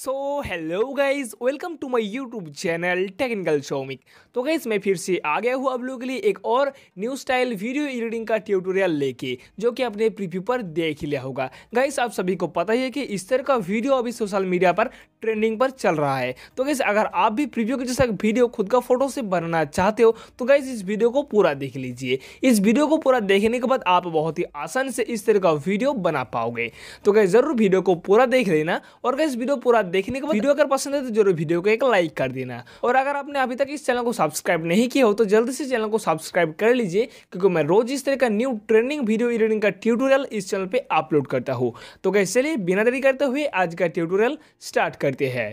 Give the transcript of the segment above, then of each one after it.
so hello guys welcome to my YouTube channel technical Shomik तो guys मैं फिर से आ गया हूँ आप लोगों के लिए एक और न्यू स्टाइल वीडियो एडिटिंग का ट्यूटोरियल लेके जो कि आपने प्रीव्यू पर देख लिया होगा गाइज आप सभी को पता ही है कि इस तरह का वीडियो अभी सोशल मीडिया पर ट्रेंडिंग पर चल रहा है तो गाइज अगर आप भी प्रीव्यू के जैसा वीडियो खुद का फोटो से बनाना चाहते हो तो गाइज इस वीडियो को पूरा देख लीजिए इस वीडियो को पूरा देखने के बाद आप बहुत ही आसान से इस तरह का वीडियो बना पाओगे तो गाइज ज़रूर वीडियो को पूरा देख लेना और गाइज वीडियो पूरा देखने के बाद वीडियो अगर पसंद है तो जरूर वीडियो को एक लाइक कर देना और अगर आपने अभी तक इस चैनल को सब्सक्राइब नहीं किया हो तो जल्दी से चैनल को सब्सक्राइब कर लीजिए क्योंकि मैं रोज इस तरह का न्यू ट्रेनिंग वीडियो एडिटिंग का ट्यूटोरियल इस चैनल पर अपलोड करता हूँ तो कैसे चलिए बिना देरी करते हुए आज का ट्यूटोरियल स्टार्ट करते हैं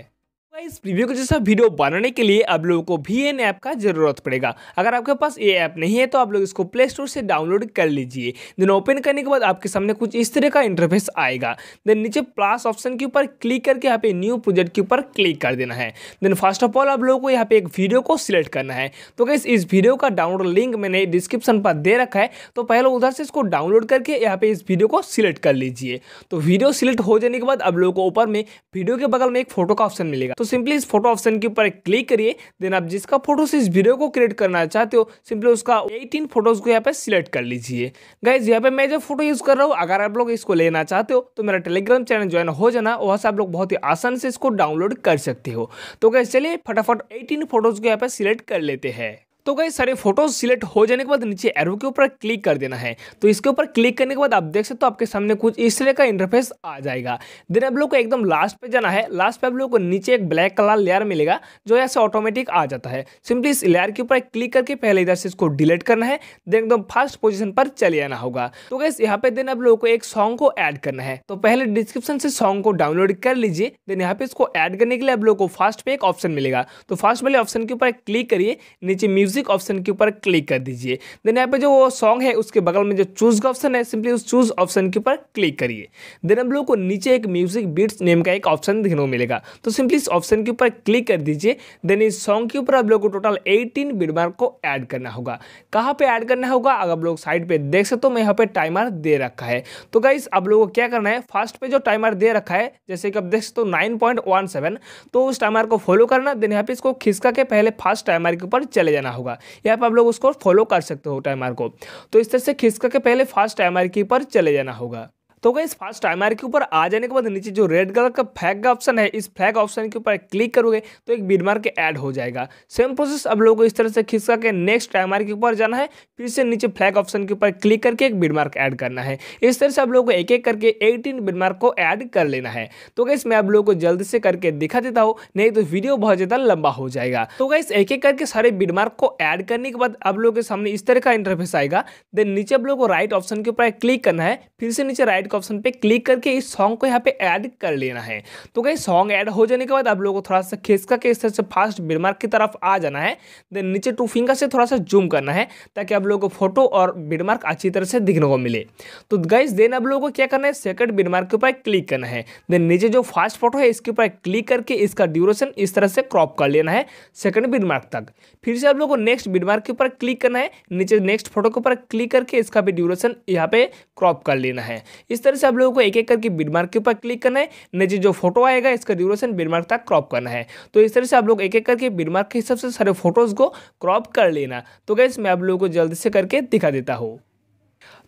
तो इस प्रीव्यू के जैसा वीडियो बनाने के लिए आप लोगों को भी एन ऐप का जरूरत पड़ेगा अगर आपके पास ये ऐप नहीं है तो आप लोग इसको प्ले स्टोर से डाउनलोड कर लीजिए देन ओपन करने के बाद आपके सामने कुछ इस तरह का इंटरफेस आएगा देन नीचे प्लस ऑप्शन के ऊपर क्लिक करके यहाँ पे न्यू प्रोजेक्ट के ऊपर क्लिक कर देना है देन फर्स्ट ऑफ ऑल आप लोगों को यहाँ पे एक वीडियो को सिलेक्ट करना है तो कैसे इस वीडियो का डाउनलोड लिंक मैंने डिस्क्रिप्शन पर दे रखा है तो पहले उधर से इसको डाउनलोड करके यहाँ पे इस वीडियो को सिलेक्ट कर लीजिए तो वीडियो सिलेक्ट हो जाने के बाद आप लोगों को ऊपर में वीडियो के बगल में एक फोटो का ऑप्शन मिलेगा तो सिंपली इस फोटो ऑप्शन के ऊपर क्लिक करिए देन आप जिसका फोटो से इस वीडियो को क्रिएट करना चाहते हो सिंपली उसका एटीन फोटोज़ को यहाँ पे सिलेक्ट कर लीजिए गाइज यहाँ पे मैं जो फोटो यूज़ कर रहा हूँ अगर आप लोग इसको लेना चाहते हो तो मेरा टेलीग्राम चैनल ज्वाइन हो जाना वहां से आप लोग बहुत ही आसान से इसको डाउनलोड कर सकते हो तो गाइज चलिए फटाफट एटीन फोटोज़ को यहाँ पे सिलेक्ट कर लेते हैं तो गई सारे फोटो सिलेक्ट हो जाने के बाद नीचे एरो के ऊपर क्लिक कर देना है तो इसके ऊपर क्लिक करने के बाद आप देख सकते हो तो आपके सामने कुछ इस तरह का इंटरफेस आ जाएगा देन आप लोग को एकदम लास्ट पे जाना है लास्ट पे आप लोग को नीचे एक ब्लैक कलर लेयर मिलेगा जो ऐसे ऑटोमेटिक आ जाता है सिंपली इस लेयर के ऊपर क्लिक करके पहले इधर से इसको डिलीट करना है देन एकदम फर्स्ट पोजिशन पर चले आना होगा तो गई यहाँ पे देन आप लोगों को एक सॉन्ग को एड करना है तो पहले डिस्क्रिप्शन से सॉन्ग को डाउनलोड कर लीजिए देन यहाँ पे इसको एड करने के लिए आप लोग को फास्ट पे एक ऑप्शन मिलेगा तो फास्ट वाले ऑप्शन के ऊपर क्लिक करिए नीचे म्यूजिक म्यूजिक ऑप्शन के ऊपर क्लिक कर दीजिए देन यहाँ पे जो वो सॉन्ग है उसके बगल में जो चूज का ऑप्शन है सिंपली उस चूज ऑप्शन के ऊपर क्लिक करिए देन हम लोग को नीचे एक म्यूजिक बीट्स नेम का एक ऑप्शन देखने को मिलेगा तो सिंपली इस ऑप्शन के ऊपर क्लिक कर दीजिए देन इस सॉन्ग के ऊपर आप लोग को टोटल एटीन बीट मार्क को ऐड करना होगा कहाँ पर ऐड करना होगा अगर आप लोग साइड पर देख सकते हो मैं यहाँ पर टाइमर दे रखा है तो गाइस आप लोग को क्या करना है फर्स्ट पे जो टाइमर दे रखा है जैसे कि आप देख सकते हो नाइन पॉइंट वन सेवन तो उस टाइमर को फॉलो करना देन यहाँ पे इसको खिसका के पहले फर्स्ट टाइमर के ऊपर चले जाना होगा होगा या आप लोग उसको फॉलो कर सकते हो टाइमर को तो इस तरह से खिसका के पहले फास्ट टाइमर के ऊपर चले जाना होगा तो गई फर्स्ट टाइम आर के ऊपर आ जाने के बाद नीचे जो रेड कलर का फ्लैग का ऑप्शन है इस फ्लैग ऑप्शन के ऊपर क्लिक करोगे तो एक बीडमार्क के ऐड हो जाएगा सेम प्रोसेस अब लोगों को इस तरह से खिसका के नेक्स्ट टाइम आर के ऊपर जाना है फिर से नीचे फ्लैग ऑप्शन के ऊपर क्लिक करके एक बीडमार्क ऐड करना है इस तरह से आप लोगों को एक एक करके एटीन बीडमार्क को ऐड कर लेना है तो गई मैं आप लोगों को जल्द से करके दिखा देता हूँ नहीं तो वीडियो बहुत ज़्यादा लंबा हो जाएगा तो गई एक एक करके सारे बीडमार्क को ऐड करने के बाद आप लोगों के सामने इस तरह का इंटरफेस आएगा देन नीचे आप लोग को राइट ऑप्शन के ऊपर क्लिक करना है फिर से नीचे राइट राइट का ऑप्शन पे क्लिक करके इस सॉन्ग को यहाँ पे ऐड कर लेना है तो कहीं सॉन्ग ऐड हो जाने के बाद आप लोगों को थोड़ा सा खिसका के इस तरह से फास्ट बिडमार्क की तरफ आ जाना है देन नीचे टू फिंगर से थोड़ा सा जूम करना है ताकि आप लोगों को फोटो और बिडमार्क अच्छी तरह से दिखने को मिले तो गाइज देन आप लोगों को क्या करना है सेकंड बिडमार्क के ऊपर क्लिक करना है देन नीचे जो फास्ट फोटो है इसके ऊपर क्लिक करके इसका ड्यूरेशन इस तरह से क्रॉप कर लेना है सेकंड बिडमार्क तक फिर से आप लोग को नेक्स्ट बिडमार्क के ऊपर क्लिक करना है नीचे नेक्स्ट फोटो के ऊपर क्लिक करके इसका भी ड्यूरेशन यहाँ पे क्रॉप कर लेना है इस तरह से आप लोगों को एक एक करके बिडमार्क के ऊपर क्लिक करना है नीचे जो फोटो आएगा इसका ड्यूरेशन बिडमार्क तक क्रॉप करना है तो इस तरह से आप लोग एक एक करके बिडमार्क के हिसाब से सारे फोटोज़ को क्रॉप कर लेना तो गैस मैं आप लोगों को जल्दी से करके दिखा देता हूँ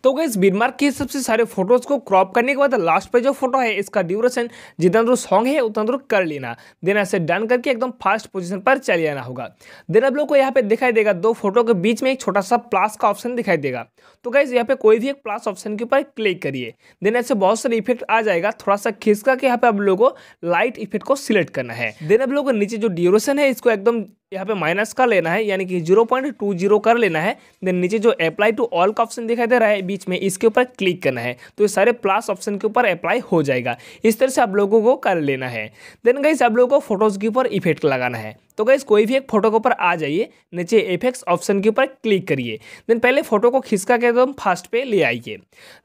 तो गई बीनमार्क के सबसे सारे फोटोज को क्रॉप करने के बाद लास्ट पे जो फोटो है इसका ड्यूरेशन जितना दूर सॉन्ग है उतना दूर कर लेना देन ऐसे डन करके एकदम फास्ट पोजिशन पर चले आना होगा देन आप लोग को यहाँ पे दिखाई देगा दो फोटो के बीच में एक छोटा सा प्लस का ऑप्शन दिखाई देगा तो गई यहाँ पे कोई भी एक प्लस ऑप्शन के ऊपर क्लिक करिए देन ऐसे बहुत सारे इफेक्ट आ जाएगा थोड़ा सा खिसका के यहाँ पे आप लोगों को लाइट इफेक्ट को सिलेक्ट करना है देन आप लोग को नीचे जो ड्यूरेशन है इसको एकदम यहाँ पे माइनस कर लेना है यानी कि जीरो पॉइंट टू जीरो कर लेना है देन नीचे जो अप्लाई टू ऑल का ऑप्शन दिखाई दे रहा है बीच में इसके ऊपर क्लिक करना है तो सारे प्लस ऑप्शन के ऊपर अप्लाई हो जाएगा इस तरह से आप लोगों को कर लेना है देन गाइस आप लोगों को फोटोज़ के ऊपर इफेक्ट लगाना है तो गाइज कोई भी एक फोटो के ऊपर आ जाइए नीचे इफेक्ट्स ऑप्शन के ऊपर क्लिक करिए देन पहले फोटो को खिसका के एकदम तो फास्ट पे ले आइए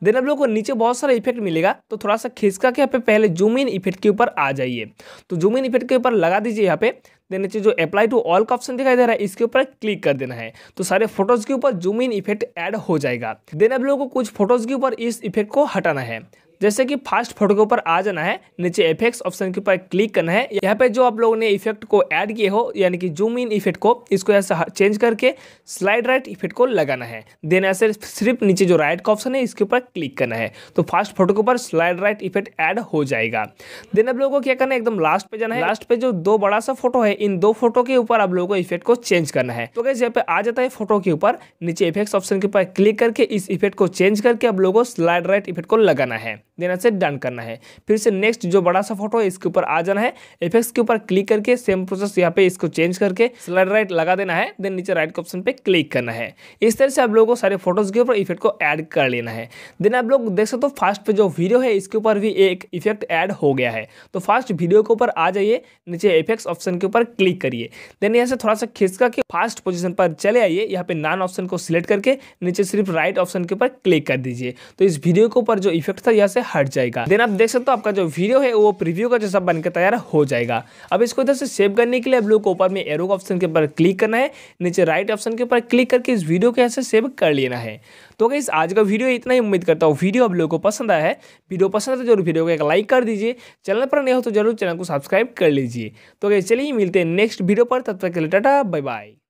देन आप लोग को नीचे बहुत सारा इफेक्ट मिलेगा तो थोड़ा सा खिसका के यहाँ पे पहले जूम इन इफेक्ट के ऊपर आ जाइए तो जूम इन इफेक्ट के ऊपर लगा दीजिए यहाँ पे देन नीचे जो अप्लाई टू ऑल का ऑप्शन दिखाई दे रहा है इसके ऊपर क्लिक कर देना है तो सारे फोटोज के ऊपर जूम इन इफेक्ट ऐड हो जाएगा देन आप लोगों को कुछ फोटोज के ऊपर इस इफेक्ट को हटाना है जैसे कि फास्ट फोटो के ऊपर आ जाना है नीचे इफेक्ट्स ऑप्शन के ऊपर क्लिक करना है यहाँ पे जो आप लोगों ने इफेक्ट को ऐड किए हो यानी कि जूम इन इफेक्ट को इसको ऐसा चेंज करके स्लाइड राइट इफेक्ट को लगाना है देन ऐसे सिर्फ नीचे जो राइट का ऑप्शन है इसके ऊपर क्लिक करना है तो फास्ट फोटो के ऊपर स्लाइड राइट इफेक्ट ऐड हो जाएगा देन आप लोगों को क्या करना है एकदम लास्ट पे जाना है लास्ट पे जो दो बड़ा सा फोटो है इन दो फोटो के ऊपर आप लोगों को इफेक्ट को चेंज करना है तो कैसे यहाँ पे आ जाता है फोटो के ऊपर नीचे इफेक्ट ऑप्शन के ऊपर क्लिक करके इस इफेक्ट को चेंज करके आप लोगों को स्लाइड राइट इफेक्ट को लगाना है देना से डन करना है फिर से नेक्स्ट जो बड़ा सा फोटो है इसके ऊपर आ जाना है इफेक्ट्स के ऊपर क्लिक करके सेम प्रोसेस यहाँ पे इसको चेंज करके स्लाइड राइट लगा देना है देन नीचे राइट के ऑप्शन पे क्लिक करना है इस तरह से आप लोगों को सारे फोटोज के ऊपर इफेक्ट को ऐड कर लेना है देन आप लोग देख सकते हो फास्ट पे जो वीडियो है इसके ऊपर भी एक इफेक्ट ऐड हो गया है तो फास्ट वीडियो के ऊपर आ जाइए नीचे इफेक्ट्स ऑप्शन के ऊपर क्लिक करिए देन यहाँ से थोड़ा सा खिसका के फास्ट पोजिशन पर चले आइए यहाँ पे नान ऑप्शन को सिलेक्ट करके नीचे सिर्फ राइट ऑप्शन के ऊपर क्लिक कर दीजिए तो इस वीडियो के ऊपर जो इफेक्ट था यहाँ से हट जाएगा देन आप देख सकते हो आपका जो वीडियो है वो प्रीव्यू का जैसा बनकर तैयार हो जाएगा अब इसको इधर से सेव करने के लिए आप लोग को ऊपर में एरो ऑप्शन के ऊपर क्लिक करना है नीचे राइट ऑप्शन के ऊपर क्लिक करके इस वीडियो को ऐसे सेव कर लेना है तो अगर आज का वीडियो इतना ही उम्मीद करता हूँ वीडियो आप लोगों को पसंद आया है वीडियो पसंद है तो जरूर वीडियो को एक लाइक कर दीजिए चैनल पर नहीं हो तो जरूर चैनल को सब्सक्राइब कर लीजिए तो अगर चलिए मिलते हैं नेक्स्ट वीडियो पर तब तक के लिए टाटा बाय बाय